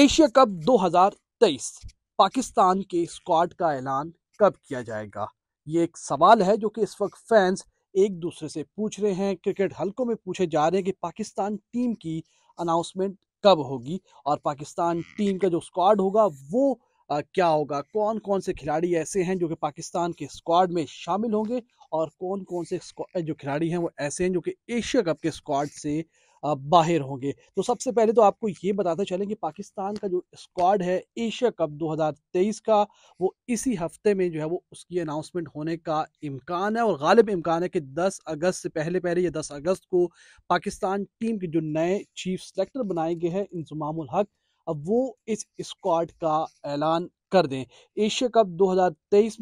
Asia cup 2023 Pakistan के squad का ऐलान कब किया जाएगा ये एक सवाल है जो कि इस वक्त फैंस एक दूसरे से पूछ रहे हैं क्रिकेट हलकों में पूछे जा रहे हैं कि पाकिस्तान टीम की अनाउंसमेंट कब होगी और पाकिस्तान टीम का जो स्क्वाड होगा वो आ, क्या होगा कौन कौन से खिलाड़ी ऐसे हैं जो कि पाकिस्तान के स्क्वाड में शामिल होंगे और कौन कौन से जो खिलाड़ी हैं वो ऐसे हैं जो कि एशिया कप के स्क्वाड से बाहर होंगे तो सबसे पहले तो आपको ये बताते चलें कि पाकिस्तान का जो स्क्वाड है एशिया कप 2023 का वो इसी हफ्ते में जो है वो उसकी अनाउंसमेंट होने का इम्कान है और गालिब इम्कान है कि 10 अगस्त से पहले पहले या 10 अगस्त को पाकिस्तान टीम के जो नए चीफ सेलेक्टर बनाए गए हैं इंजमाम हक अब वो इस स्क्वाड का ऐलान कर दें एशिया कप दो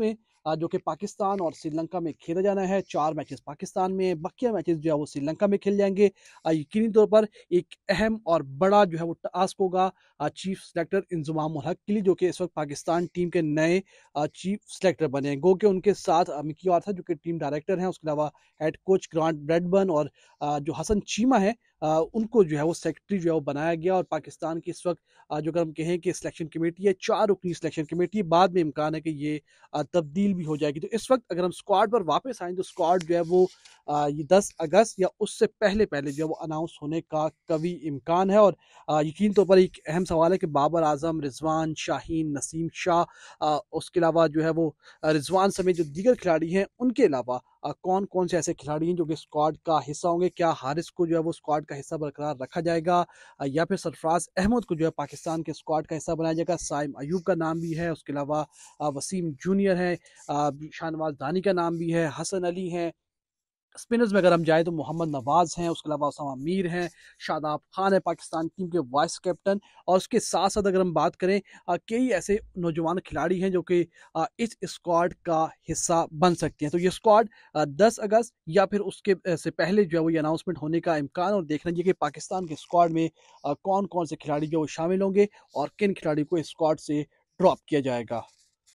में जो कि पाकिस्तान और श्रीलंका में खेला जाना है चार मैचेस पाकिस्तान में बकिया मैचेस जो है वो श्रीलंका में खेल जाएंगे यकीनी तौर पर एक अहम और बड़ा जो है वो टास्क होगा चीफ सेलेक्टर इंजमाम हक के लिए जो कि इस वक्त पाकिस्तान टीम के नए चीफ सेलेक्टर बने हैं गो के उनके साथ मिकी वार्था जो कि टीम डायरेक्टर हैं उसके अलावा हेड कोच ग्रांट ब्रेडबर्न और जो हसन चीमा है उनको जो है वो सेक्रेटरी जो है वो बनाया गया और पाकिस्तान की इस वक्त जो अगर हम कहें कि सिलेक्शन कमेटी है चार रुकनी सिलेक्शन कमेटी है बाद में इम्कान है कि ये तब्दील भी हो जाएगी तो इस वक्त अगर हम स्क्वाड पर वापस आएँ तो स्क्वाड जो है वो ये 10 अगस्त या उससे पहले पहले जो वो अनाउंस होने का कभी इम्कान है और यकीन तौर पर एक अहम सवाल है कि बाबर आजम रिजवान शाहीन नसीम शाह उसके अलावा जो है वो रिजवान समेत जो दीगर खिलाड़ी हैं उनके अलावा कौन कौन से ऐसे खिलाड़ी हैं जो कि स्क्वाड का हिस्सा होंगे क्या हारिस को जो है वो स्क्वाड का हिस्सा बरकरार रखा जाएगा या फिर सरफराज अहमद को जो है पाकिस्तान के स्क्वाड का हिस्सा बनाया जाएगा साइम अयूब का नाम भी है उसके अलावा वसीम जूनियर है शाहनवाज दानी का नाम भी है हसन अली हैं स्पिनर्स में अगर हम जाएँ तो मोहम्मद नवाज़ हैं उसके अलावा उसमा मीर हैं शादाब खान है पाकिस्तान टीम के वाइस कैप्टन और उसके साथ साथ अगर हम बात करें कई ऐसे नौजवान खिलाड़ी हैं जो कि इस स्क्वाड का हिस्सा बन सकते हैं तो ये स्क्वाड दस अगस्त या फिर उसके से पहले जो है वो ये अनाउंसमेंट होने का इम्कान और देखना चाहिए कि पाकिस्तान के स्क्वाड में कौन कौन से खिलाड़ी जो शामिल होंगे और किन खिलाड़ी को स्क्वाड से ड्रॉप किया जाएगा